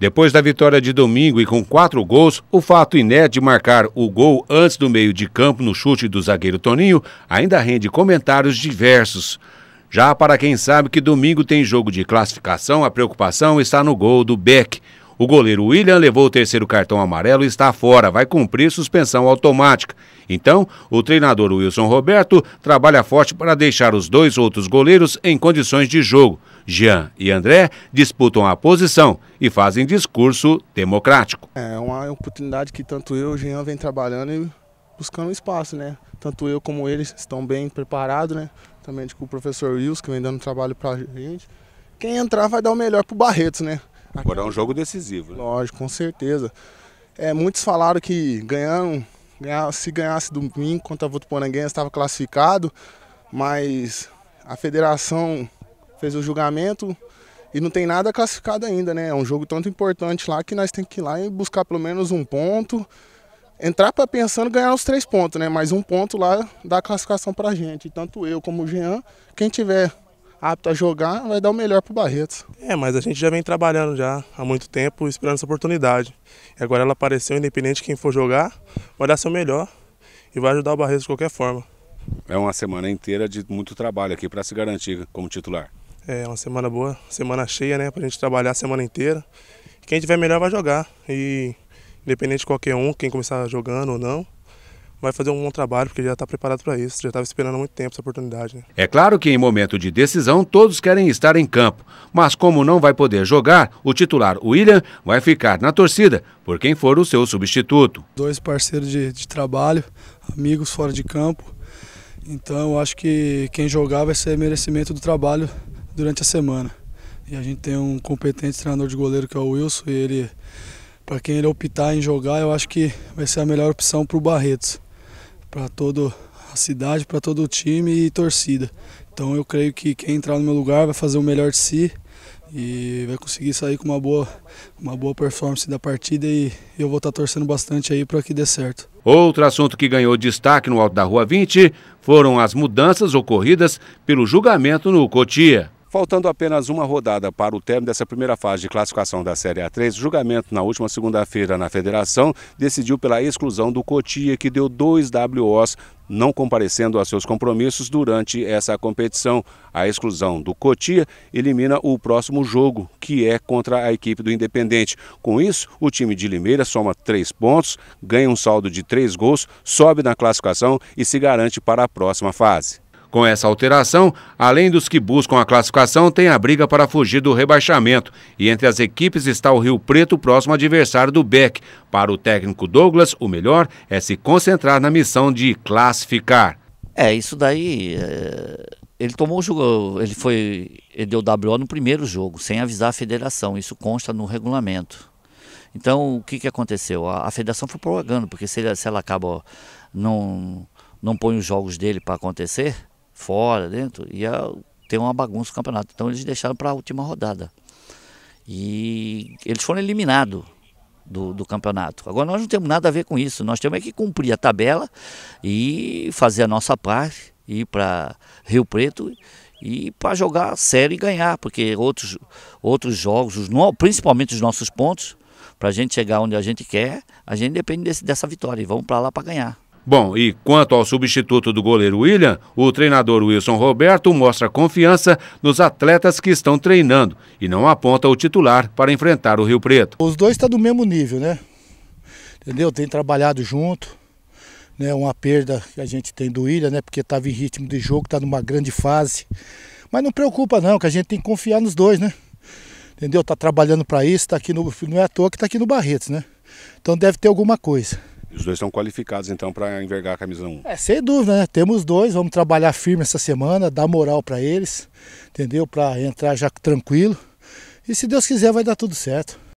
Depois da vitória de domingo e com quatro gols, o fato inédito de marcar o gol antes do meio de campo no chute do zagueiro Toninho ainda rende comentários diversos. Já para quem sabe que domingo tem jogo de classificação, a preocupação está no gol do Beck. O goleiro William levou o terceiro cartão amarelo e está fora, vai cumprir suspensão automática. Então, o treinador Wilson Roberto trabalha forte para deixar os dois outros goleiros em condições de jogo. Jean e André disputam a posição e fazem discurso democrático. É uma oportunidade que tanto eu e o Jean vem trabalhando e buscando espaço, né? Tanto eu como eles estão bem preparados, né? Também com tipo, o professor Wilson, que vem dando trabalho para a gente. Quem entrar vai dar o melhor pro Barretos, né? Agora é um jogo decisivo. Né? Lógico, com certeza. É, muitos falaram que ganharam, ganharam se ganhasse domingo contra a Votuporanguense estava classificado, mas a federação fez o julgamento e não tem nada classificado ainda, né? É um jogo tanto importante lá que nós temos que ir lá e buscar pelo menos um ponto. Entrar para pensando ganhar os três pontos, né? Mas um ponto lá dá classificação para a gente. Tanto eu como o Jean, quem tiver apto a jogar, vai dar o melhor para o É, mas a gente já vem trabalhando já há muito tempo, esperando essa oportunidade. E agora ela apareceu, independente de quem for jogar, vai dar seu melhor e vai ajudar o Barreto de qualquer forma. É uma semana inteira de muito trabalho aqui para se garantir como titular. É uma semana boa, semana cheia, né? Para a gente trabalhar a semana inteira. Quem tiver melhor vai jogar. E independente de qualquer um, quem começar jogando ou não, vai fazer um bom trabalho, porque já está preparado para isso, já estava esperando há muito tempo essa oportunidade. Né? É claro que em momento de decisão todos querem estar em campo, mas como não vai poder jogar, o titular William vai ficar na torcida por quem for o seu substituto. Dois parceiros de, de trabalho, amigos fora de campo, então acho que quem jogar vai ser merecimento do trabalho durante a semana. E a gente tem um competente treinador de goleiro que é o Wilson, e ele, para quem ele optar em jogar, eu acho que vai ser a melhor opção para o Barretos para toda a cidade, para todo o time e torcida. Então eu creio que quem entrar no meu lugar vai fazer o melhor de si e vai conseguir sair com uma boa, uma boa performance da partida e eu vou estar tá torcendo bastante aí para que dê certo. Outro assunto que ganhou destaque no Alto da Rua 20 foram as mudanças ocorridas pelo julgamento no Cotia. Faltando apenas uma rodada para o término dessa primeira fase de classificação da Série A3, julgamento na última segunda-feira na Federação decidiu pela exclusão do Cotia, que deu dois WOs não comparecendo a seus compromissos durante essa competição. A exclusão do Cotia elimina o próximo jogo, que é contra a equipe do Independente. Com isso, o time de Limeira soma três pontos, ganha um saldo de três gols, sobe na classificação e se garante para a próxima fase. Com essa alteração, além dos que buscam a classificação, tem a briga para fugir do rebaixamento. E entre as equipes está o Rio Preto, próximo adversário do BEC. Para o técnico Douglas, o melhor é se concentrar na missão de classificar. É, isso daí. É... Ele tomou o jogo, ele foi. Ele deu WO no primeiro jogo, sem avisar a federação. Isso consta no regulamento. Então, o que, que aconteceu? A, a federação foi prorrogando, porque se, ele, se ela acaba. Ó, não, não põe os jogos dele para acontecer, fora, dentro, ia ter uma bagunça no campeonato. Então eles deixaram para a última rodada. E eles foram eliminados do, do, campeonato. Agora nós não temos nada a ver com isso, nós temos é que cumprir a tabela e fazer a nossa parte, ir para Rio Preto e para jogar sério e ganhar, porque outros, outros jogos, os, principalmente os nossos pontos, para a gente chegar onde a gente quer, a gente depende desse, dessa vitória e vamos para lá para ganhar. Bom, e quanto ao substituto do goleiro William, o treinador Wilson Roberto mostra confiança nos atletas que estão treinando e não aponta o titular para enfrentar o Rio Preto. Os dois estão tá do mesmo nível, né? Entendeu? Tem trabalhado junto. Né? Uma perda que a gente tem do William, né? Porque estava em ritmo de jogo, está numa grande fase. Mas não preocupa não, que a gente tem que confiar nos dois, né? Entendeu? Tá trabalhando para isso, tá aqui no não é à toa que está aqui no Barretos, né? Então deve ter alguma coisa. Os dois estão qualificados então para envergar a camisa 1. É, sem dúvida, né? Temos dois, vamos trabalhar firme essa semana, dar moral para eles, entendeu? Para entrar já tranquilo. E se Deus quiser vai dar tudo certo.